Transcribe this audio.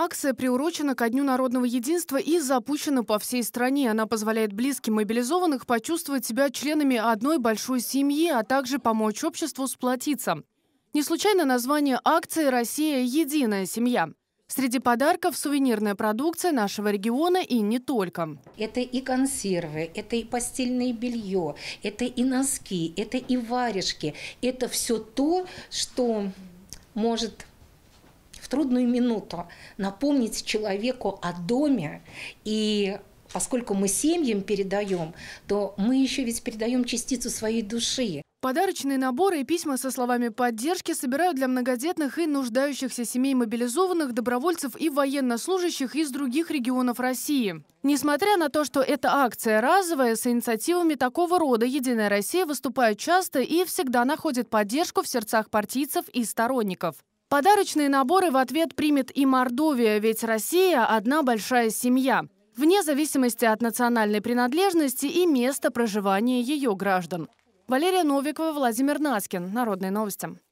Акция приурочена ко Дню народного единства и запущена по всей стране. Она позволяет близким мобилизованных почувствовать себя членами одной большой семьи, а также помочь обществу сплотиться. Не случайно название акции «Россия – единая семья». Среди подарков – сувенирная продукция нашего региона и не только. Это и консервы, это и постельное белье, это и носки, это и варежки. Это все то, что может в трудную минуту напомнить человеку о доме и поскольку мы семьям передаем, то мы еще ведь передаем частицу своей души. Подарочные наборы и письма со словами поддержки собирают для многодетных и нуждающихся семей мобилизованных, добровольцев и военнослужащих из других регионов России. Несмотря на то, что эта акция разовая, с инициативами такого рода «Единая Россия» выступает часто и всегда находит поддержку в сердцах партийцев и сторонников. Подарочные наборы в ответ примет и Мордовия, ведь Россия – одна большая семья вне зависимости от национальной принадлежности и места проживания ее граждан. Валерия Новикова, Владимир Наскин. Народные новости.